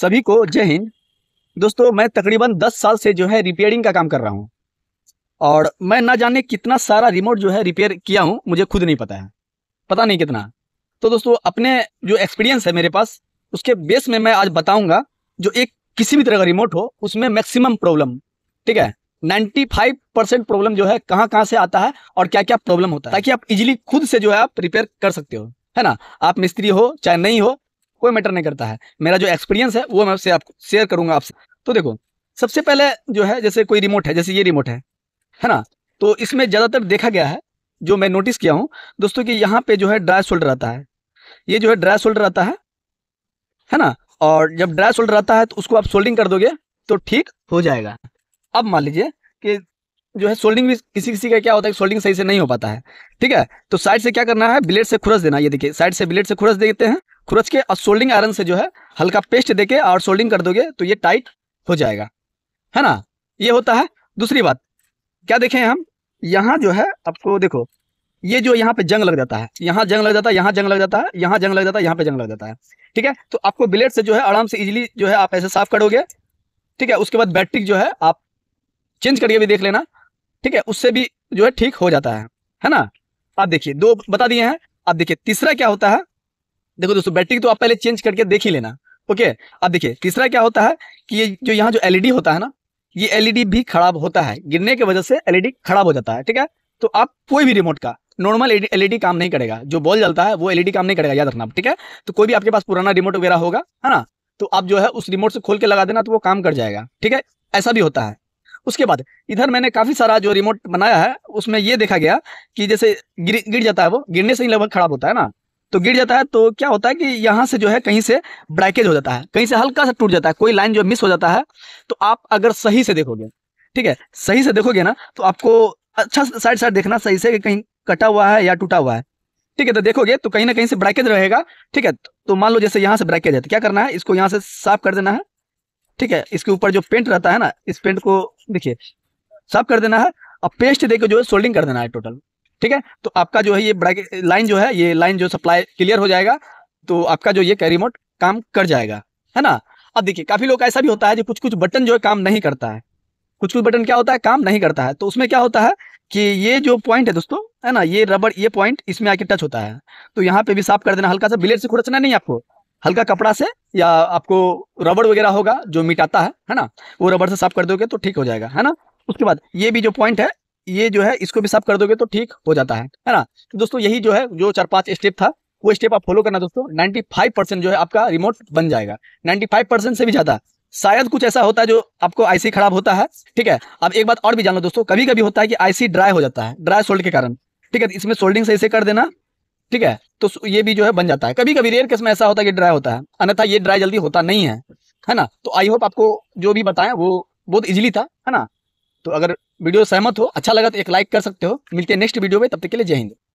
सभी को जय हिंद दोस्तों मैं तकरीबन 10 साल से जो है रिपेयरिंग का काम कर रहा हूँ और मैं ना जाने कितना सारा रिमोट जो है रिपेयर किया हूं मुझे खुद नहीं पता है पता नहीं कितना तो दोस्तों अपने जो एक्सपीरियंस है मेरे पास उसके बेस में मैं आज बताऊंगा जो एक किसी भी तरह का रिमोट हो उसमें मैक्सिमम प्रॉब्लम ठीक है फाइव परसेंट प्रॉब्लम जो है कहाँ कहाँ से आता है और क्या क्या प्रॉब्लम होता है ताकि आप इजिली खुद से जो है आप रिपेयर कर सकते हो है ना आप मिस्त्री हो चाहे नहीं हो कोई मैटर नहीं करता है मेरा जो एक्सपीरियंस है वो मैं आपसे आपको शेयर करूंगा आपसे तो देखो सबसे पहले जो है जैसे कोई रिमोट है जैसे ये रिमोट है है ना तो इसमें ज़्यादातर देखा गया है जो मैं नोटिस किया हूँ दोस्तों कि यहाँ पे जो है ड्राई शोल्डर आता है ये जो है ड्राई शोल्डर आता है है ना और जब ड्राई शोल्डर आता है तो उसको आप सोल्डिंग कर दोगे तो ठीक हो जाएगा अब मान लीजिए कि जो है सोल्डिंग भी किसी किसी का क्या होता है सोल्डिंग सही से नहीं हो पाता है ठीक है तो साइड से क्या करना है ब्लेड से खुरस देना ये देखिए साइड से ब्लेड से खुरस देते हैं खुरच के और सोल्डिंग आयरन से जो है हल्का पेस्ट देके और सोल्डिंग कर दोगे तो ये टाइट हो जाएगा है ना ये होता है दूसरी बात क्या देखें हम यहाँ जो है आपको देखो ये जो यहाँ पे जंग लग जाता है यहाँ जंग लग जाता है यहाँ जंग लग जाता है यहाँ जंग लग जाता है यहाँ पे जंग लग जाता है ठीक है तो आपको ब्लेड से जो है आराम से इजिली जो है आप ऐसे साफ करोगे ठीक है उसके बाद बैटरी जो है आप चेंज करके भी देख लेना ठीक है उससे भी जो है ठीक हो जाता है है ना आप देखिए दो बता दिए हैं आप देखिए तीसरा क्या होता है देखो दोस्तों बैटरी तो आप पहले चेंज करके देख ही लेना ओके अब देखिए तीसरा क्या होता है कि ये जो यहाँ जो एलईडी e होता है ना ये एलईडी e भी खराब होता है गिरने की वजह से एलईडी e खराब हो जाता है ठीक है तो आप कोई भी रिमोट का नॉर्मल एलईडी काम नहीं करेगा जो बॉल जलता है वो एलईडी काम नहीं करेगा याद रखना ठीक है तो कोई भी आपके पास पुराना रिमोट वगैरह होगा है ना तो आप जो है उस रिमोट से खोल के लगा देना तो वो काम कर जाएगा ठीक है ऐसा भी होता है उसके बाद इधर मैंने काफ़ी सारा जो रिमोट बनाया है उसमें ये देखा गया कि जैसे गिर गिर जाता है वो गिरने से ही लगभग खराब होता है ना तो गिर जाता है तो क्या होता है कि यहाँ से जो है कहीं से ब्रैकेज हो जाता है कहीं से हल्का सा टूट जाता है कोई लाइन जो मिस हो जाता है तो आप अगर सही से देखोगे ठीक है सही से देखोगे ना तो आपको अच्छा साइड साइड देखना सही से कि कहीं कटा हुआ है या टूटा हुआ है ठीक है तो देखोगे तो कहीं ना कहीं से ब्रैकेज रहेगा ठीक है तो मान लो जैसे यहाँ से ब्रैकेज है तो क्या करना है इसको यहाँ से साफ कर देना है ठीक है इसके ऊपर जो पेंट रहता है ना इस पेंट को देखिए साफ कर देना है और पेस्ट देकर जो है सोल्डिंग कर देना है टोटल ठीक है तो आपका जो है ये बड़ा लाइन जो है ये लाइन जो सप्लाई क्लियर हो जाएगा तो आपका जो ये कैरी मोड काम कर जाएगा है ना अब देखिए काफ़ी लोग ऐसा भी होता है जो कुछ कुछ बटन जो है काम नहीं करता है कुछ कुछ बटन क्या होता है काम नहीं करता है तो उसमें क्या होता है कि ये जो पॉइंट है दोस्तों है ना ये रबड़ ये पॉइंट इसमें आके टच होता है तो यहाँ पे भी साफ कर देना हल्का सा ब्लेड से खुरचना नहीं आपको हल्का कपड़ा से या आपको रबड़ वगैरह होगा जो मिटाता है है ना वो रबड़ से साफ कर दोगे तो ठीक हो जाएगा है ना उसके बाद ये भी जो पॉइंट है ये जो है इसको भी साफ कर दोगे तो ठीक हो जाता है है ना तो दोस्तों यही जो है जो चार पांच स्टेप था वो स्टेप आप फॉलो करना दोस्तों नाइन्टी फाइव परसेंट जो है आपका रिमोट बन जाएगा नाइन्टी फाइव परसेंट से भी ज्यादा शायद कुछ ऐसा होता है जो आपको आईसी खराब होता है ठीक है अब एक बात और भी जान लो दोस्तों कभी कभी होता है कि आईसी ड्राई हो जाता है ड्राई सोल्ड के कारण ठीक है तो इसमें सोल्डिंग से से कर देना ठीक है तो ये भी जो है बन जाता है कभी कभी रेयर केस में ऐसा होता है कि ड्राई होता है अन्यथा ये ड्राई जल्दी होता नहीं है है ना तो आई होप आपको जो भी बताएं वो बहुत इजीली था है ना तो अगर वीडियो सहमत हो अच्छा लगा तो एक लाइक कर सकते हो मिलते हैं नेक्स्ट वीडियो में तब तक के लिए जय हिंद